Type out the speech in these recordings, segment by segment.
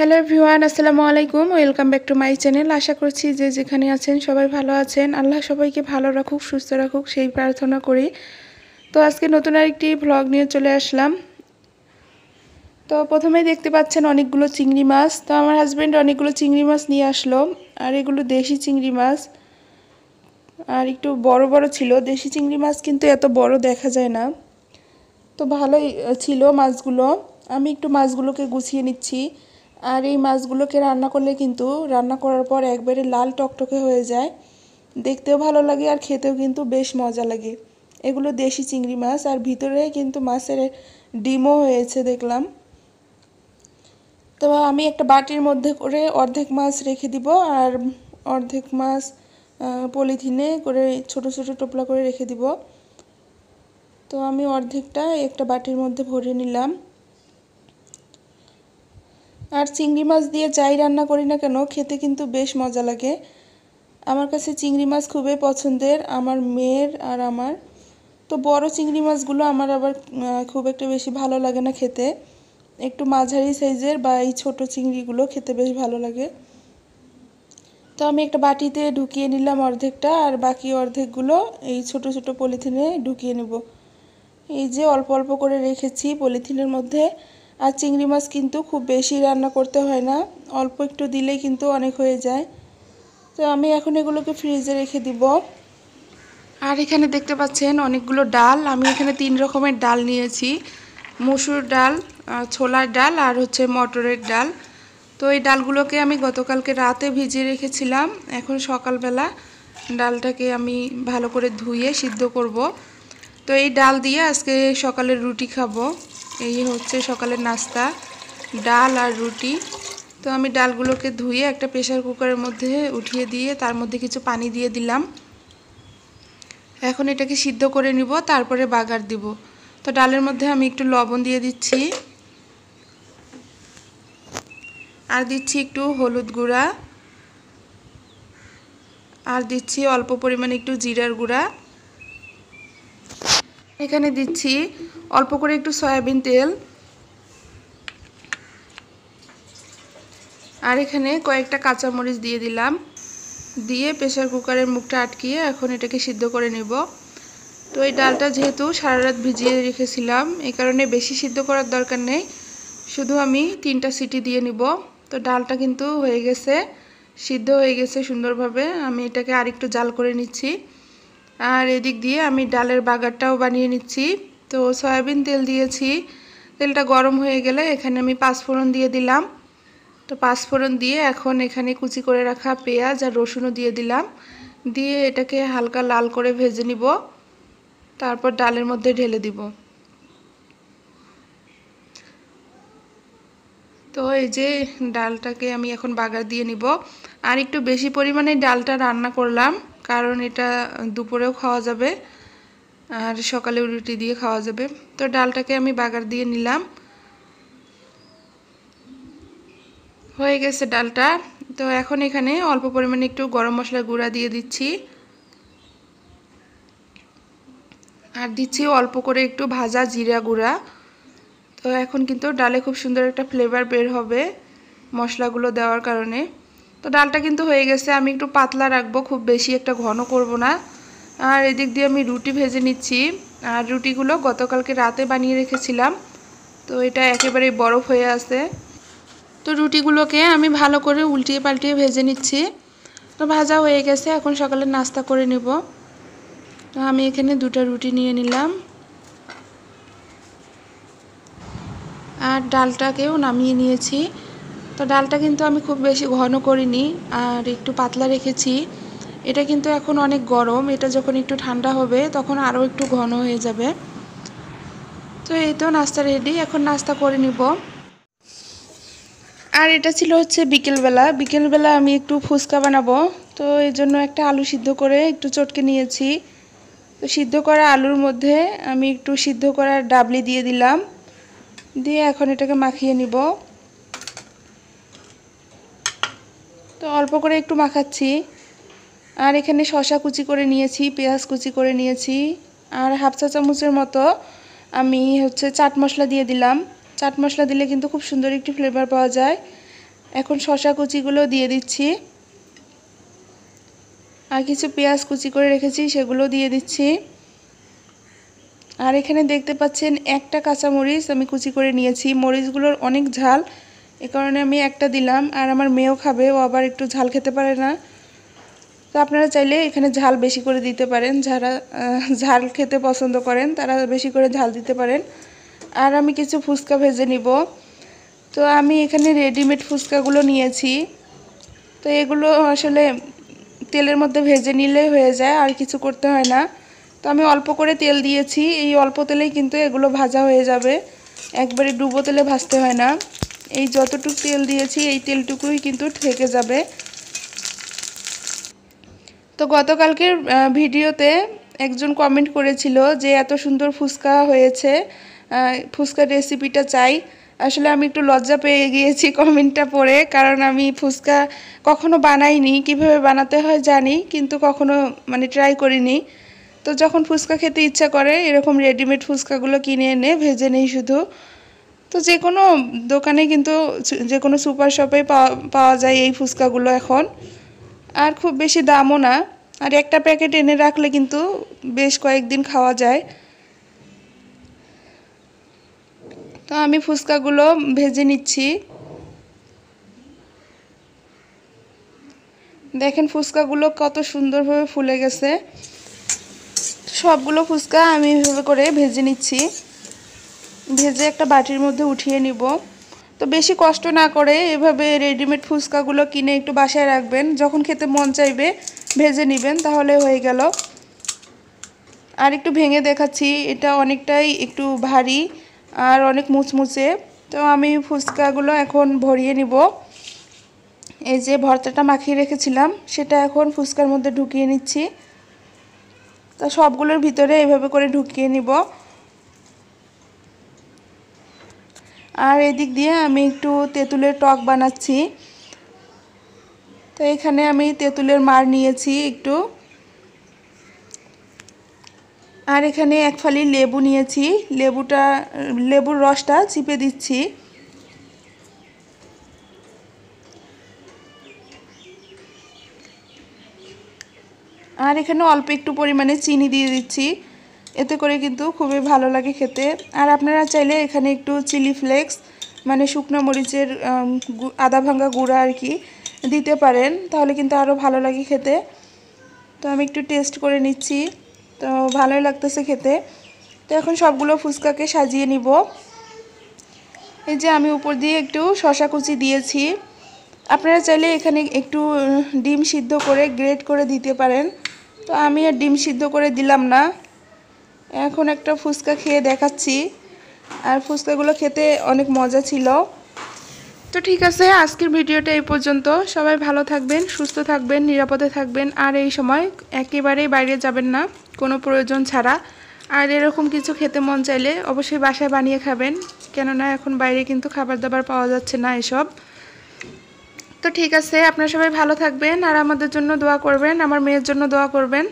hello ভিওয়ান আসসালামু আলাইকুম welcome back to my channel আশা করছি যে যেখানে আছেন সবাই ভালো আছেন আল্লাহ সবাইকে ভালো রাখুক সুস্থ রাখুক সেই প্রার্থনা করি তো আজকে নতুন আরেকটি ভ্লগ নিয়ে চলে আসলাম তো প্রথমেই দেখতে পাচ্ছেন অনেকগুলো চিংড়ি মাছ তো আমার হাজব্যান্ড অনেকগুলো চিংড়ি মাছ নিয়ে আসলো আর এগুলো দেশি চিংড়ি মাছ আর একটু বড় বড় ছিল দেশি চিংড়ি মাছ কিন্তু এত বড় দেখা যায় না তো ভালোই ছিল মাছগুলো আমি একটু মাছগুলোকে গুছিয়ে নিচ্ছি আর এই মাছগুলোকে রান্না করলে কিন্তু রান্না করার পর একবারে লাল টকটকে হয়ে যায় দেখতেও ভালো লাগে আর খেতেও কিন্তু বেশ মজা লাগে এগুলো দেশি চিংড়ি মাছ আর ভিতরে কিন্তু মাছের ডিমও হয়েছে দেখলাম তো আমি একটা বাটির মধ্যে করে অর্ধেক মাছ রেখে দিব আর অর্ধেক মাছ পলিথিনে করে ছোট ছোট টোপলা করে রেখে দিব তো আমি অর্ধেকটা একটা বাটির মধ্যে ভরে নিলাম আর চিংড়ি মাছ দিয়ে যাই রান্না করি না কেন খেতে কিন্তু বেশ মজা লাগে আমার কাছে চিংড়ি মাছ খুবই পছন্দের আমার মেয়ের আর আমার তো বড় চিংড়ি মাছগুলো আমার আবার খুব একটা বেশি ভালো লাগে না খেতে একটু মাঝারি সাইজের বা এই ছোটো চিংড়িগুলো খেতে বেশ ভালো লাগে তো আমি একটা বাটিতে ঢুকিয়ে নিলাম অর্ধেকটা আর বাকি অর্ধেকগুলো এই ছোট ছোট পলিথিনে ঢুকিয়ে নেব এই যে অল্প অল্প করে রেখেছি পলিথিনের মধ্যে আর চিংড়ি মাছ কিন্তু খুব বেশি রান্না করতে হয় না অল্প একটু দিলেই কিন্তু অনেক হয়ে যায় তো আমি এখন এগুলোকে ফ্রিজে রেখে দিব আর এখানে দেখতে পাচ্ছেন অনেকগুলো ডাল আমি এখানে তিন রকমের ডাল নিয়েছি মসুর ডাল ছোলার ডাল আর হচ্ছে মটরের ডাল তো এই ডালগুলোকে আমি গতকালকে রাতে ভিজিয়ে রেখেছিলাম এখন সকালবেলা ডালটাকে আমি ভালো করে ধুয়ে সিদ্ধ করব তো এই ডাল দিয়ে আজকে সকালের রুটি খাবো এই হচ্ছে সকালের নাস্তা ডাল আর রুটি তো আমি ডালগুলোকে ধুয়ে একটা প্রেশার কুকারের মধ্যে উঠিয়ে দিয়ে তার মধ্যে কিছু পানি দিয়ে দিলাম এখন এটাকে সিদ্ধ করে নিব তারপরে বাগার দিব তো ডালের মধ্যে আমি একটু লবণ দিয়ে দিচ্ছি আর দিচ্ছি একটু হলুদ গুঁড়া আর দিচ্ছি অল্প পরিমাণে একটু জিরার গুঁড়া এখানে দিচ্ছি অল্প করে একটু সয়াবিন তেল আর এখানে কয়েকটা কাঁচামরিচ দিয়ে দিলাম দিয়ে প্রেশার কুকারের মুখটা আটকিয়ে এখন এটাকে সিদ্ধ করে নেব তো এই ডালটা যেহেতু সারা রাত ভিজিয়ে রেখেছিলাম এই কারণে বেশি সিদ্ধ করার দরকার নেই শুধু আমি তিনটা সিটি দিয়ে নিব তো ডালটা কিন্তু হয়ে গেছে সিদ্ধ হয়ে গেছে সুন্দরভাবে আমি এটাকে আরেকটু জাল করে নিচ্ছি আর এদিক দিয়ে আমি ডালের বাগারটাও বানিয়ে নিচ্ছি তো সয়াবিন তেল দিয়েছি তেলটা গরম হয়ে গেলে এখানে আমি পাঁচফোড়ন দিয়ে দিলাম তো পাঁচফোড়ন দিয়ে এখন এখানে কুচি করে রাখা পেঁয়াজ আর রসুনও দিয়ে দিলাম দিয়ে এটাকে হালকা লাল করে ভেজে নিব তারপর ডালের মধ্যে ঢেলে দিব তো এই যে ডালটাকে আমি এখন বাগার দিয়ে নিব আর একটু বেশি পরিমাণে ডালটা রান্না করলাম কারণ এটা দুপুরেও খাওয়া যাবে আর সকালে রুটি দিয়ে খাওয়া যাবে তো ডালটাকে আমি বাগার দিয়ে নিলাম হয়ে গেছে ডালটা তো এখন এখানে অল্প পরিমাণে একটু গরম মশলা গুঁড়া দিয়ে দিচ্ছি আর দিচ্ছি অল্প করে একটু ভাজা জিরা গুঁড়া তো এখন কিন্তু ডালে খুব সুন্দর একটা ফ্লেভার বের হবে মশলাগুলো দেওয়ার কারণে তো ডালটা কিন্তু হয়ে গেছে আমি একটু পাতলা রাখবো খুব বেশি একটা ঘন করব না আর এদিক দিয়ে আমি রুটি ভেজে নিচ্ছি আর রুটিগুলো গতকালকে রাতে বানিয়ে রেখেছিলাম তো এটা একেবারেই বরফ হয়ে আছে তো রুটিগুলোকে আমি ভালো করে উল্টিয়ে পাল্টিয়ে ভেজে নিচ্ছি তো ভাজা হয়ে গেছে এখন সকালে নাস্তা করে নেব তো আমি এখানে দুটো রুটি নিয়ে নিলাম আর ডালটাকেও নামিয়ে নিয়েছি তো ডালটা কিন্তু আমি খুব বেশি ঘন করিনি আর একটু পাতলা রেখেছি এটা কিন্তু এখন অনেক গরম এটা যখন একটু ঠান্ডা হবে তখন আরও একটু ঘন হয়ে যাবে তো এই তো নাস্তা রেডি এখন নাস্তা করে নিব আর এটা ছিল হচ্ছে বিকেলবেলা বিকেলবেলা আমি একটু ফুচকা বানাবো তো এই জন্য একটা আলু সিদ্ধ করে একটু চটকে নিয়েছি তো সিদ্ধ করা আলুর মধ্যে আমি একটু সিদ্ধ করার ডাবলি দিয়ে দিলাম দিয়ে এখন এটাকে মাখিয়ে নিব তো অল্প করে একটু মাখাচ্ছি আর এখানে শসা কুচি করে নিয়েছি পেঁয়াজ কুচি করে নিয়েছি আর হাফ চা চামচের মতো আমি হচ্ছে চাট মশলা দিয়ে দিলাম চাট মশলা দিলে কিন্তু খুব সুন্দর একটি ফ্লেভার পাওয়া যায় এখন শসা কুচিগুলো দিয়ে দিচ্ছি আর কিছু পেঁয়াজ কুচি করে রেখেছি সেগুলো দিয়ে দিচ্ছি আর এখানে দেখতে পাচ্ছেন একটা কাঁচামরিচ আমি কুচি করে নিয়েছি মরিচগুলোর অনেক ঝাল এ কারণে আমি একটা দিলাম আর আমার মেয়েও খাবে ও আবার একটু ঝাল খেতে পারে না তো আপনারা চাইলে এখানে ঝাল বেশি করে দিতে পারেন যারা ঝাল খেতে পছন্দ করেন তারা বেশি করে ঝাল দিতে পারেন আর আমি কিছু ফুচকা ভেজে নিব তো আমি এখানে রেডিমেড ফুচকাগুলো নিয়েছি তো এগুলো আসলে তেলের মধ্যে ভেজে নিলে হয়ে যায় আর কিছু করতে হয় না তো আমি অল্প করে তেল দিয়েছি এই অল্প তেলেই কিন্তু এগুলো ভাজা হয়ে যাবে একবারে ডুবো তেলে ভাজতে হয় না এই যতটুকু তেল দিয়েছি এই তেলটুকুই কিন্তু থেকে যাবে তো গতকালকের ভিডিওতে একজন কমেন্ট করেছিল যে এত সুন্দর ফুচকা হয়েছে ফুচকার রেসিপিটা চাই আসলে আমি একটু লজ্জা পেয়ে গিয়েছি কমেন্টটা পড়ে কারণ আমি ফুচকা কখনো বানাইনি কিভাবে বানাতে হয় জানি কিন্তু কখনো মানে ট্রাই করিনি তো যখন ফুচকা খেতে ইচ্ছা করে এরকম রেডিমেড ফুচকাগুলো কিনে এনে ভেজে নেই শুধু তো যে কোনো দোকানে কিন্তু যে কোনো সুপার শপে পাওয়া যায় এই ফুচকাগুলো এখন আর খুব বেশি দামও না আর একটা প্যাকেট এনে রাখলে কিন্তু বেশ কয়েকদিন খাওয়া যায় তো আমি ফুচকাগুলো ভেজে নিচ্ছি দেখেন ফুচকাগুলো কত সুন্দরভাবে ফুলে গেছে সবগুলো ফুচকা আমি এভাবে করে ভেজে নিচ্ছি ভেজে একটা বাটির মধ্যে উঠিয়ে নিব তো বেশি কষ্ট না করে এভাবে রেডিমেড ফুচকাগুলো কিনে একটু বাসায় রাখবেন যখন খেতে মন চাইবে ভেজে নেবেন তাহলে হয়ে গেল আর একটু ভেঙে দেখাচ্ছি এটা অনেকটাই একটু ভারী আর অনেক মুচমুচে তো আমি ফুচকাগুলো এখন ভরিয়ে নিব এই যে ভর্তাটা মাখিয়ে রেখেছিলাম সেটা এখন ফুচকার মধ্যে ঢুকিয়ে নিচ্ছি তো সবগুলোর ভিতরে এভাবে করে ঢুকিয়ে নিব আর এদিক দিয়ে আমি একটু তেঁতুলের টক বানাচ্ছি তো এখানে আমি তেঁতুলের মার নিয়েছি একটু আর এখানে এক ফালি লেবু নিয়েছি লেবুটা লেবুর রসটা চিপে দিচ্ছি আর এখানে অল্প একটু পরিমাণে চিনি দিয়ে দিচ্ছি এতে করে কিন্তু খুবই ভালো লাগে খেতে আর আপনারা চাইলে এখানে একটু চিলি ফ্লেক্স মানে শুকনো মরিচের আদা ভাঙ্গা গুঁড়া আর কি দিতে পারেন তাহলে কিন্তু আরও ভালো লাগে খেতে তো আমি একটু টেস্ট করে নিচ্ছি তো ভালোই লাগতেছে খেতে তো এখন সবগুলো ফুচকাকে সাজিয়ে নিব এই যে আমি উপর দিয়ে একটু শশা কুচি দিয়েছি আপনারা চাইলে এখানে একটু ডিম সিদ্ধ করে গ্রেট করে দিতে পারেন তো আমি আর ডিম সিদ্ধ করে দিলাম না এখন একটা ফুচকা খেয়ে দেখাচ্ছি আর ফুচকাগুলো খেতে অনেক মজা ছিল তো ঠিক আছে আজকের ভিডিওটা এই পর্যন্ত সবাই ভালো থাকবেন সুস্থ থাকবেন নিরাপদে থাকবেন আর এই সময় একেবারেই বাইরে যাবেন না কোনো প্রয়োজন ছাড়া আর এরকম কিছু খেতে মন চাইলে অবশ্যই বাসায় বানিয়ে খাবেন কেননা এখন বাইরে কিন্তু খাবার দাবার পাওয়া যাচ্ছে না এসব তো ঠিক আছে আপনারা সবাই ভালো থাকবেন আর আমাদের জন্য দোয়া করবেন আমার মেয়ের জন্য দোয়া করবেন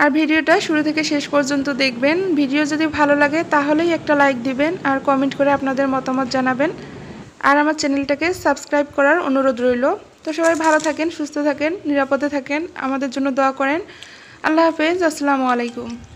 আর ভিডিওটা শুরু থেকে শেষ পর্যন্ত দেখবেন ভিডিও যদি ভালো লাগে তাহলেই একটা লাইক দিবেন আর কমেন্ট করে আপনাদের মতামত জানাবেন আর আমার চ্যানেলটাকে সাবস্ক্রাইব করার অনুরোধ রইল তো সবাই ভালো থাকেন সুস্থ থাকেন নিরাপদে থাকেন আমাদের জন্য দোয়া করেন আল্লাহ হাফেজ আসসালামু আলাইকুম